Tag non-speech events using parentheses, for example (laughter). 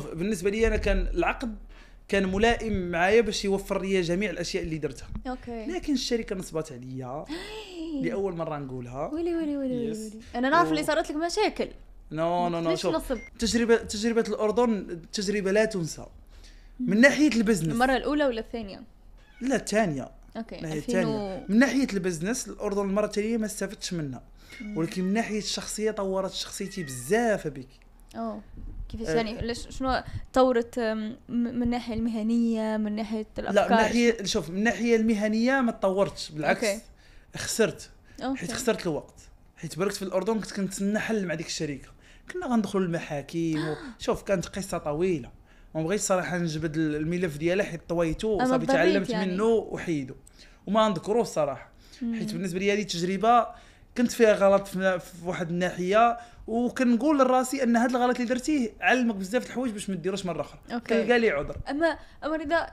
شوف بالنسبه لي انا كان العقد كان ملائم معايا باش يوفر لي جميع الاشياء اللي درتها اوكي لكن الشركه نصبت عليا (gasps) لاول مره نقولها ويلي ويلي ويلي, ويلي. ويلي. انا نعرف اللي صارت لك مشاكل نو نو نو شوف نصب. تجربه تجربه الاردن تجربه لا تنسى من ناحيه البزنس المره الاولى ولا الثانيه لا الثانيه اوكي ناحية الثانية و... من ناحية البزنس الأردن المرة الثانية ما استفدتش منها ولكن من ناحية الشخصية طورت شخصيتي بزاف بك كيف كيفاش آه. يعني ليش شنو طورت من الناحيه المهنيه من ناحيه الافكار لا من ناحيه شوف من الناحيه المهنيه ما تطورتش بالعكس أوكي. خسرت حيت خسرت الوقت حيت بركت في الاردن كنت كنتسنى حل مع ديك الشركه كنا غندخلوا المحاكم (gasps) شوف كانت قصه طويله ما بغيتش صراحه نجبد الملف ديالها حيت طويته صافي تعلمت يعني. منه وحيدو وما نذكروه الصراحه حيت بالنسبه لي هذه تجربه كنت فيها غلط في واحد الناحيه وكنقول لراسي ان هذا الغلط اللي درتيه علمك بزاف الحوايج باش ما ديروش مره اخرى تلقى لي عذر اما اما رضا